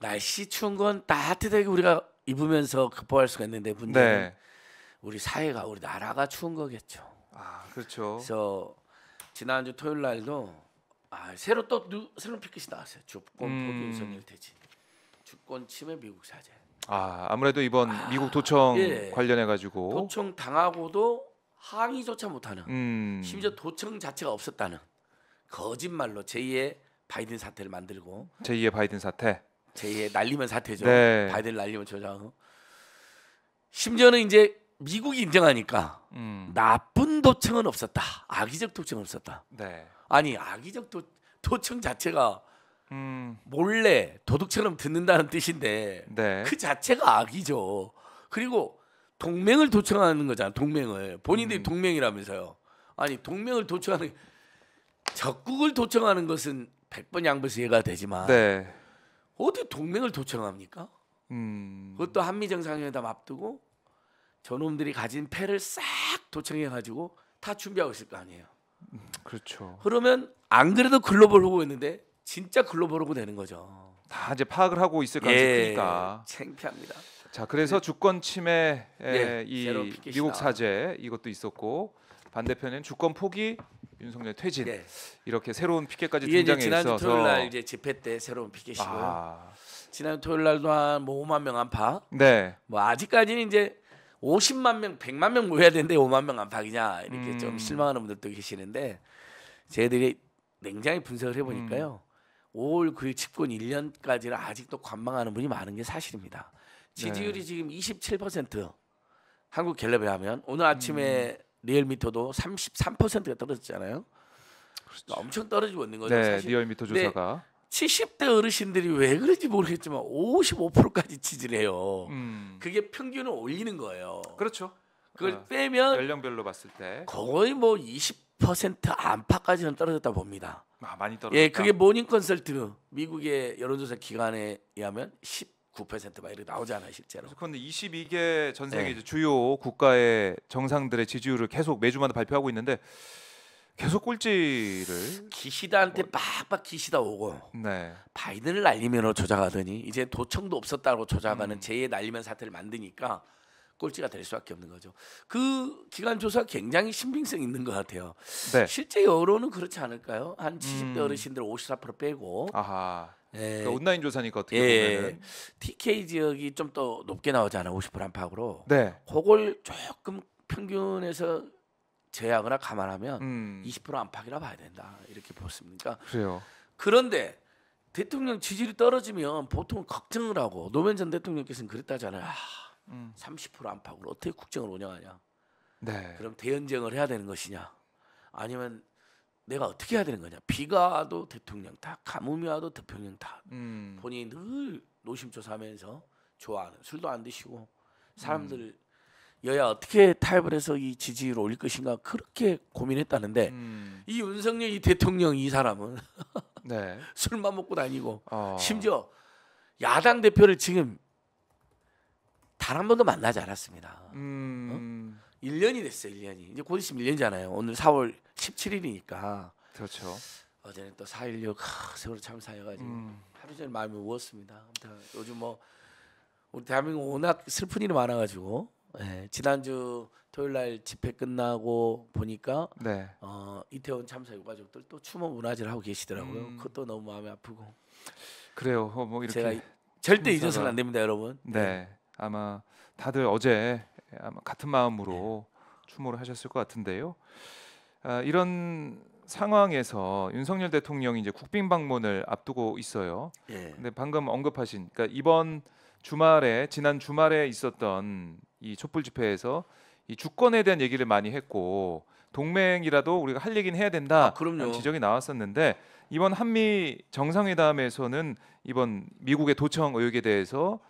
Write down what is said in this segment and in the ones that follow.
날씨 추운 건 따뜻하게 우리가 입으면서 극복할 수가 있는데 문제는 네. 우리 사회가 우리 나라가 추운 거겠죠. 아 그렇죠. 그래서 지난주 토요일 날도 아, 새로 또 누, 새로운 피켓이 나왔어요. 주권 포기 음. 윤석 대지 주권 침해 미국 사죄. 아 아무래도 이번 아, 미국 도청 예. 관련해 가지고 도청 당하고도 항의조차 못하는 음. 심지어 도청 자체가 없었다는 거짓말로 제2의 바이든 사태를 만들고 제2의 바이든 사태 제2의 날리면 사태죠. 네. 바이든 날리면 저장. 심지어는 이제 미국이 인정하니까 음. 나쁜 도청은 없었다. 악의적 도청은 없었다. 네. 아니 악의적 도, 도청 자체가 음. 몰래 도둑처럼 듣는다는 뜻인데 네. 그 자체가 악이죠. 그리고 동맹을 도청하는 거잖아. 동맹을 본인들이 음. 동맹이라면서요. 아니 동맹을 도청하는 적국을 도청하는 것은 백번 양보해서 이해가 되지만 네. 어떻게 동맹을 도처합니까? 음. 그것도 한미 정상회담 앞두고 저놈들이 가진 패를 싹 도청해 가지고 다 준비하고 있을 거 아니에요. 그렇죠. 그러면 안 그래도 글로벌 호구였는데 진짜 글로벌 호구 되는 거죠. 다 이제 파악을 하고 있을 가능성이 예, 니까 창피합니다. 자, 그래서 근 네. 주권 침해 예, 이 미국 사제 이것도 있었고 반대편은 주권 포기, 윤석열 퇴진 네. 이렇게 새로운 피켓까지 이게 등장해 지난 있어서 토요일 날 이제 집회 때 새로운 피켓이고 아. 지난 토요일 날도 한뭐 5만 명 안팎. 네. 뭐 아직까지는 이제 50만 명, 100만 명 모여야 되는데 5만 명 안팎이냐 이렇게 음. 좀 실망하는 분들도 계시는데 저희들이 냉장히 분석을 해보니까요. 음. 5월 9일 집권 1년까지는 아직도 관망하는 분이 많은 게 사실입니다. 지지율이 네. 지금 27% 한국 갤럽에 하면 오늘 아침에 음. 리얼미터도 33%가 떨어졌잖아요. 그렇죠. 엄청 떨어지고 있는 거죠. 네, 사실. 리얼미터 조사가. 70대 어르신들이 왜 그런지 모르겠지만 55%까지 지지해요. 음. 그게 평균을 올리는 거예요. 그렇죠. 그걸 어, 빼면 연령별로 봤을 때 거의 뭐 20% 안팎까지는 떨어졌다 봅니다. 아, 많이 예, 떨어졌다. 예, 그게 모닝 컨설트 미국의 여론조사 기관에 의하면 9%막 이렇게 나오잖아요 실제로. 그런데 22개 전 세계 네. 주요 국가의 정상들의 지지율을 계속 매주마다 발표하고 있는데 계속 꼴찌를 기시다한테 빡빡 기시다 오고 네. 바이든을 날리면서 조작하더니 이제 도청도 없었다고 조작하는 음. 제의 날리면 사태를 만드니까 꼴찌가 될 수밖에 없는 거죠. 그 기간 조사 굉장히 신빙성 있는 것 같아요. 네. 실제 여론은 그렇지 않을까요? 한 70대 음. 어르신들 54% 빼고 아하. 그러니까 온라인 조사니까 어떻게 예. 보면은 TK 지역이 좀 더 높게 나오지 않아 50% 안팎으로 네. 그걸 조금 평균에서 제하거나 감안하면 음. 20% 안팎이라 봐야 된다 이렇게 보십니까? 그래요. 그런데 대통령 지지율이 떨어지면 보통 걱정을 하고 노무현 전 대통령께서는 그랬다잖아요. 아, 아 음. 30% 안팎으로 어떻게 국정을 운영하냐? 네. 그럼 대연정을 해야 되는 것이냐? 아니면 내가 어떻게 해야 되는 거냐. 비가 와도 대통령 탓, 가뭄이 와도 대통령 탓. 음. 본인이 늘 노심초사하면서 좋아하는 술도 안 드시고 사람들 음. 여야 어떻게 타협을 해서 이지지율 올릴 것인가 그렇게 고민했다는데 음. 이 윤석열 이 대통령 이 사람은 네. 술만 먹고 다니고 어. 심지어 야당 대표를 지금 단 한 번도 만나지 않았습니다. 음. 어? 1년이 됐어요. 1년이. 이제 곧 있으면 1년이잖아요. 오늘 4월 17일이니까. 그렇죠. 어제는 또4.16 하, 세월호 참사여 가지고 음. 하루 종일 마음이 우었습니다. 아무튼 요즘 뭐 우리 대한민국 워낙 슬픈 일이 많아 가지고 네, 예, 지난주 토요일 날 집회 끝나고 보니까 네. 어, 이태원 참사 유가족들 또 추모 문화제를 하고 계시더라고요. 음. 그것도 너무 마음이 아프고 그래요. 어, 뭐 이렇게 제가 절대 참사가... 잊어서는 안 됩니다, 여러분. 네. 네. 아마 다들 어제 예, 아마 같은 마음으로 네. 추모를 하셨을 것 같은데요. 아, 이런 상황에서 윤석열 대통령이 이제 국빈 방문을 앞두고 있어요. 예. 근데 방금 언급하신 그러니까 이번 주말에 지난 주말에 있었던 이 촛불 집회에서 이 주권에 대한 얘기를 많이 했고 동맹이라도 우리가 할 얘기는 해야 된다. 아, 지적이 나왔었는데 이번 한미 정상회담에서는 이번 미국의 도청 의혹에 대해서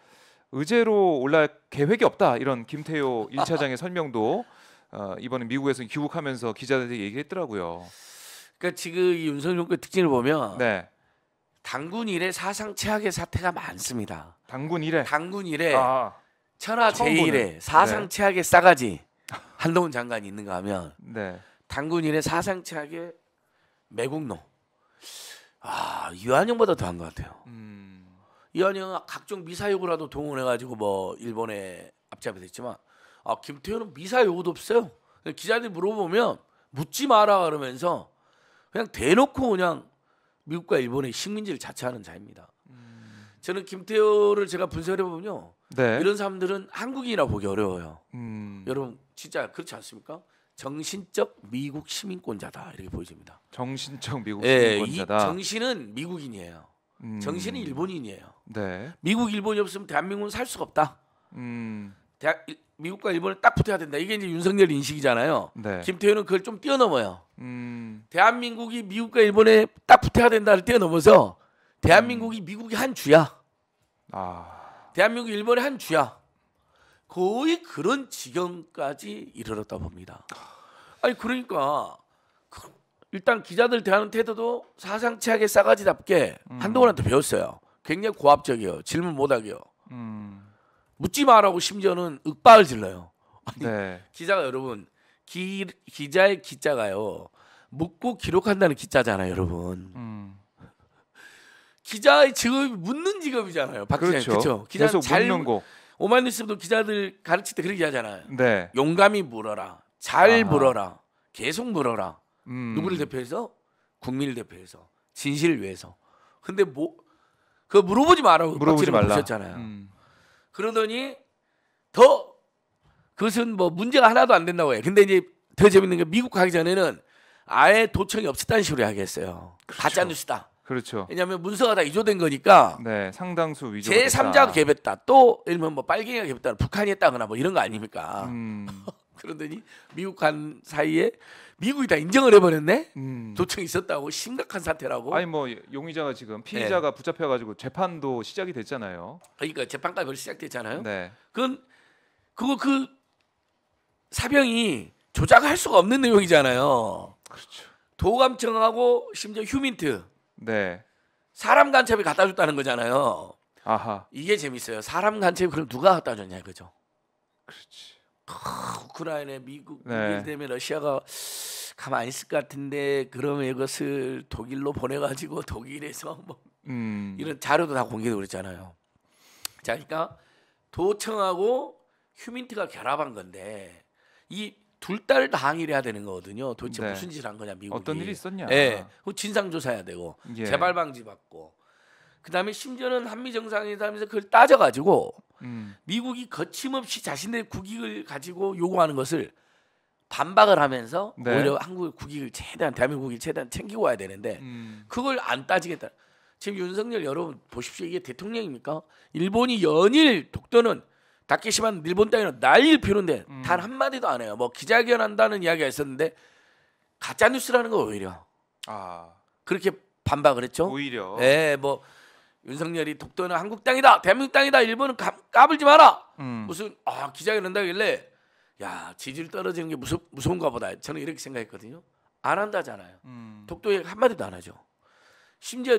의제로 올라 갈 계획이 없다 이런 김태호 1차장의 설명도 어, 이번에 미국에서 귀국하면서 기자들에게 얘기했더라고요. 그러니까 지금 이 윤석열 정부의 그 특징을 보면 네. 당군 이래 사상 최악의 사태가 많습니다. 당군 이래. 당군 이래. 아, 천하 제일에 네. 사상 최악의 싸가지 한동훈 장관이 있는가 하면 네. 당군 이래 사상 최악의 매국노 아 유한영보다 더한 것 같아요. 음. 이완영은 각종 미사 요구라도 동원해가지고 뭐 일본에 앞잡이 됐지만 아 김태현은 미사 요구도 없어요. 기자들이 물어보면 묻지 마라 그러면서 그냥 대놓고 그냥 미국과 일본의 식민지를 자처하는 자입니다. 음. 저는 김태호를 제가 분석해 보면요, 네. 이런 사람들은 한국인이라 보기 어려워요. 음. 여러분 진짜 그렇지 않습니까? 정신적 미국 시민권자다 이렇게 보여집니다. 정신적 미국 예, 시민권자다. 예, 정신은 미국인이에요. 음. 정신이 일본인이에요. 네. 미국 일본이 없으면 대한민국은 살 수가 없다. 음. 대학, 미국과 일본을딱 붙어야 된다. 이게 이제 윤석열 인식이잖아요. 네. 김태효는 그걸 좀 뛰어넘어요. 음. 대한민국이 미국과 일본에 딱 붙어야 된다를 뛰어넘어서 대한민국이 음. 미국의 한 주야. 아. 대한민국 일본의 한 주야. 거의 그런 지경까지 이르렀다 봅니다. 아니 그러니까 일단 기자들 대하는 태도도 사상치하게 싸가지답게 음. 한동훈한테 배웠어요. 굉장히 고압적이에요. 질문 못하게요. 음. 묻지 마라고 심지어는 윽박을 질러요. 아니, 네. 기자가 여러분 기, 기자의 기자가요. 묻고 기록한다는 기자잖아요, 여러분. 음. 기자의 직업이 묻는 직업이잖아요. 박기자님 그렇죠. 기자는 잘 묻는 거. 오마이뉴스도 기자들 가르칠 때 그렇게 하잖아요. 네. 용감히 물어라. 잘 아하. 물어라. 계속 물어라. 음. 누구를 대표해서 국민을 대표해서 진실을 위해서. 근데 뭐 그 물어보지 말라고 물어보지 말라. 셨잖아요 음. 그러더니 더 그것은 뭐 문제가 하나도 안 된다고 해. 요 근데 이제 더 재밌는 게 미국 가기 전에는 아예 도청이 없었다는 식으로 이야기했어요. 그렇죠. 가짜 뉴스다. 그렇죠. 왜냐하면 문서가 다 위조된 거니까. 네, 상당수 위조. 제3자 개입했다. 또 일면 뭐 빨갱이가 개입했다. 북한이 했다거나 뭐 이런 거 아닙니까. 음. 그러더니 미국 간 사이에 미국이 다 인정을 해버렸네. 음. 도청 있었다고 심각한 사태라고. 아니 뭐 용의자가 지금 피의자가 네. 붙잡혀가지고 재판도 시작이 됐잖아요. 그러니까 재판까지 벌써 시작됐잖아요. 네. 그건 그거 그 사병이 조작할 수가 없는 내용이잖아요. 그렇죠. 도감청하고 심지어 휴민트. 네. 사람 간첩이 갖다 줬다는 거잖아요. 아하. 이게 재밌어요. 사람 간첩이 그럼 누가 갖다 줬냐 이죠 그렇지. 우크라이나 미국 네. 일 때문에 러시아가 가만 히 있을 것 같은데 그러면 이것을 독일로 보내가지고 독일에서 뭐 음. 이런 자료도 다공개도 그랬잖아요. 자, 그러니까 도청하고 휴민트가 결합한 건데 이 둘다당일의 해야 되는 거거든요. 도대체 네. 무슨 짓을 한 거냐 미국이. 어떤 일이 있었냐. 예. 그 진상 조사해야 되고 예. 재발 방지 받고 그다음에 심지어는 한미 정상회담에서 그걸 따져가지고 음. 미국이 거침없이 자신의 국익을 가지고 요구하는 것을 반박을 하면서 네. 오히려 한국의 국익을 최대한 대한민국이 최대한 챙기고 와야 되는데 음. 그걸 안 따지겠다. 지금 윤석열 여러분 보십시오. 이게 대통령입니까? 일본이 연일 독도는 다케시만 일본 땅에는 난리를 피우는데 음. 단 한마디도 안 해요. 뭐 기자회견 한다는 이야기가 있었는데 가짜 뉴스라는 거 오히려 아. 그렇게 반박을 했죠. 오히려. 예, 뭐 윤석열이 독도는 한국 땅이다, 대한민국 땅이다, 일본은 까, 불지 마라. 음. 무슨 아 기자회견 한다길래 야 지지율 떨어지는 게 무서, 무서운가 보다. 저는 이렇게 생각했거든요. 안 한다잖아요. 음. 독도에 한 마디도 안 하죠. 심지어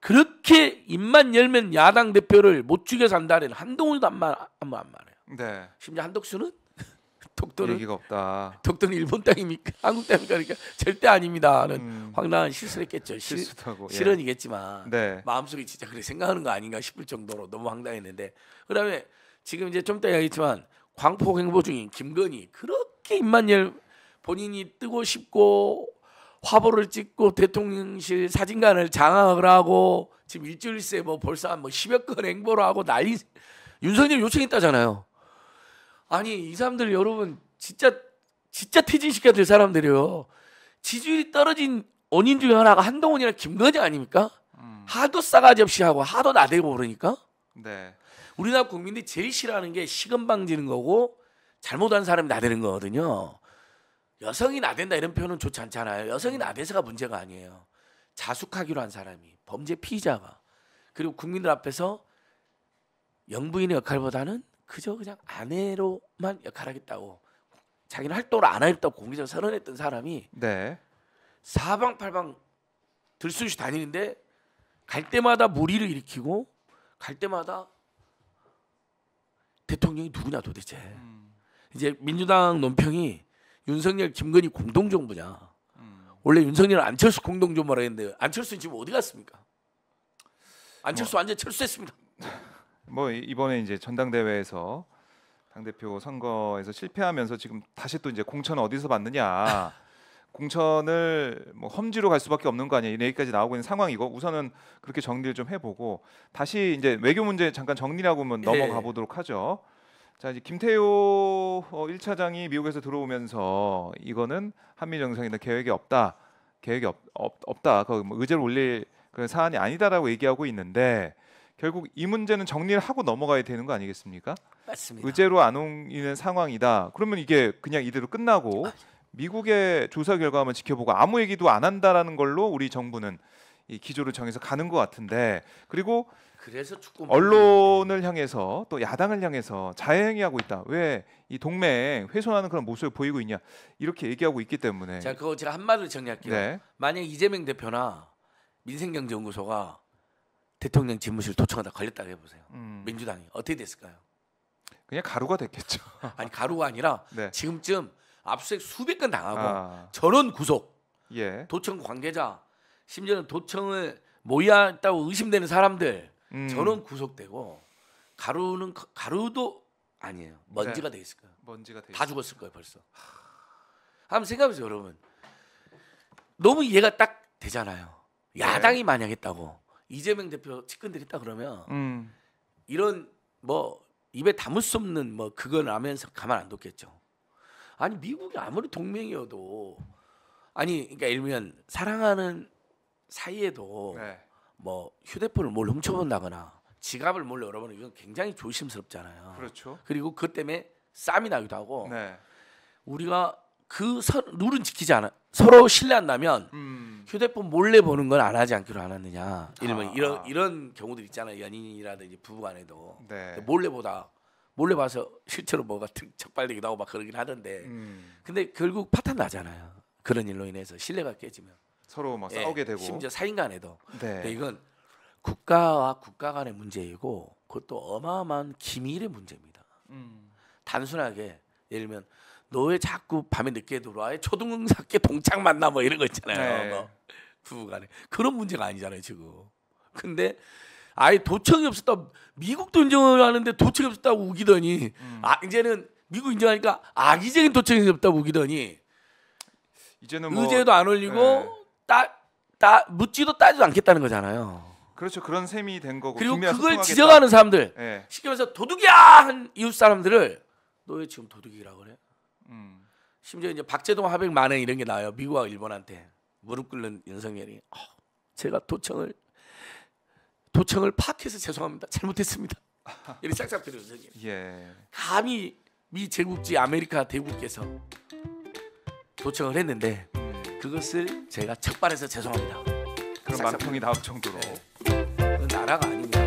그렇게 입만 열면 야당 대표를 못 죽여 산다는 한동훈도 안말안말안 말해요. 네. 심지어 한덕수는 독도는 얘기가 없다. 독도는 일본 땅입니까? 한국 땅입니까? 그러니까 절대 아닙니다는 음. 황당한 실수했겠죠. 를 실수하고 예. 실언이겠지만 예. 네. 마음속에 진짜 그렇게 생각하는 거 아닌가 싶을 정도로 너무 황당했는데 그다음에 지금 이제 좀 이따 얘기했지만 광폭 행보 중인 김건희 그렇게 입만 열 본인이 뜨고 싶고 화보를 찍고 대통령실 사진관을 장악을 하고 지금 일주일새 뭐 벌써 한뭐 10여 건 행보를 하고 난리 윤석열 요청했다잖아요. 아니 이 사람들 여러분 진짜 진짜 퇴진시켜야 될 사람들이에요. 지지율이 떨어진 원인 중에 하나가 한동훈이랑 김건희 아닙니까? 음. 하도 싸가지 없이 하고 하도 나대고 그러니까. 네. 우리나라 국민들이 제일 싫어하는 게 시금 방지는 거고 잘못한 사람이 나대는 거거든요. 여성이 나댄다 이런 표현은 좋지 않잖아요. 여성이 음. 나대서가 문제가 아니에요. 자숙하기로 한 사람이 범죄 피의자가 그리고 국민들 앞에서 영부인의 역할보다는 그저 그냥 아내로만 역할하겠다고 자기는 활동을 안 하겠다고 공개적으로 선언했던 사람이 네. 사방팔방 들쑤시 다니는데 갈 때마다 무리를 일으키고 갈 때마다 대통령이 누구냐 도대체 음. 이제 민주당 논평이 윤석열 김건희 공동정부냐 음. 원래 윤석열 안철수 공동정부라 했는데 안철수는 지금 어디 갔습니까 안철수 뭐. 완전 철수했습니다 뭐 이번에 이제 전당대회에서 당 대표 선거에서 실패하면서 지금 다시 또 이제 공천 어디서 받느냐 공천을 뭐 험지로 갈 수밖에 없는 거 아니야 이런 얘기까지 나오고 있는 상황이고 우선은 그렇게 정리를 좀 해보고 다시 이제 외교 문제 잠깐 정리라고 하면 네. 넘어가 보도록 하죠. 자 이제 김태호 어, 일차장이 미국에서 들어오면서 이거는 한미 정상이다 계획이 없다 계획이 없, 없, 없다 그 의제를 올릴 그런 사안이 아니다라고 얘기하고 있는데 결국 이 문제는 정리를 하고 넘어가야 되는 거 아니겠습니까? 맞습니다. 의제로 안 옮기는 상황이다. 그러면 이게 그냥 이대로 끝나고 아, 미국의 조사 결과만 지켜보고 아무 얘기도 안 한다라는 걸로 우리 정부는 이 기조를 정해서 가는 것 같은데 그리고 그래서 축구 언론을 향해서 또 야당을 향해서 자해행위하고 있다. 왜 이 동맹 훼손하는 그런 모습을 보이고 있냐 이렇게 얘기하고 있기 때문에 제가 그거 제가 한마디 정리할게요. 네. 만약 이재명 대표나 민생경제연구소가 대통령 집무실 도청하다 걸렸다고 해보세요. 음. 민주당이 어떻게 됐을까요? 그냥 가루가 됐겠죠. 아니 가루가 아니라 네. 지금쯤 압수수색 수백 건 당하고 아. 전원 구속, 예. 도청 관계자, 심지어는 도청을 모의했다고 의심되는 사람들 음. 전원 구속되고 가루는 가루도 아니에요. 먼지가 네. 돼 있을 거예요. 먼지가 돼. 다있어 죽었을 거예요 벌써. 한번 생각해보세요 여러분. 너무 이해가 딱 되잖아요. 네. 야당이 네. 만약 했다고 이재명 대표 측근들이 있다 그러면 음. 이런 뭐 입에 담을 수 없는 뭐 그걸 하면서 가만 안 뒀겠죠. 아니 미국이 아무리 동맹이어도 아니 그러니까 일면 사랑하는 사이에도 네. 뭐 휴대폰을 뭘 훔쳐본다거나 지갑을 몰래 열어보는 이건 굉장히 조심스럽잖아요. 그렇죠. 그리고 그 때문에 싸움이 나기도 하고 네. 우리가 그 선, 룰은 지키지 않아 서로 신뢰한다면 음. 휴대폰 몰래 보는 건 안 하지 않기로 안 하느냐. 일명 아, 이런 아. 이런 경우들 있잖아요. 연인이라든지 부부간에도 네. 몰래 보다 몰래 봐서 실제로 뭐가 적발되기도 하고 막 그러긴 하던데. 음. 근데 결국 파탄 나잖아요. 그런 일로 인해서 신뢰가 깨지면 서로 막 예, 싸우게 되고 심지어 사인간에도. 네. 이건 국가와 국가 간의 문제이고 그것도 어마어마한 기밀의 문제입니다. 음. 단순하게 예를 들면 너왜 자꾸 밤에 늦게 들어와? 초등학교 동창 만나 뭐 이런 거 있잖아요. 네. 뭐 부부간에 그런 문제가 아니잖아요 지금. 근데 아예 도청이 없었다 미국도 인정을 하는데 도청이 없었다고 우기더니 음. 아 이제는 미국 인정하니까 악의적인 도청이 없다고 우기더니 이제는 뭐, 의제도 안 올리고 네. 따, 따 묻지도 따지도 않겠다는 거잖아요. 그렇죠 그런 셈이 된 거고 그리고 그걸 소통하겠다. 지적하는 사람들 네. 쉽게 말서 도둑이야 한 이웃 사람들을 너 왜 지금 도둑이라고 그래? 음. 심지어 이제 박재동 하백 만행 이런 게 나와요. 미국하 일본한테 무릎 꿇는 윤석열이 어, 제가 도청을 도청을 파악해서 죄송합니다. 잘못했습니다. 이렇게 짝짝 들어요. 예. 감히 미 제국지 아메리카 대국께서 도청을 했는데 그것을 제가 적발해서 죄송합니다. 그럼 만평이 다음 정도로 네. 나라가 아닙니다.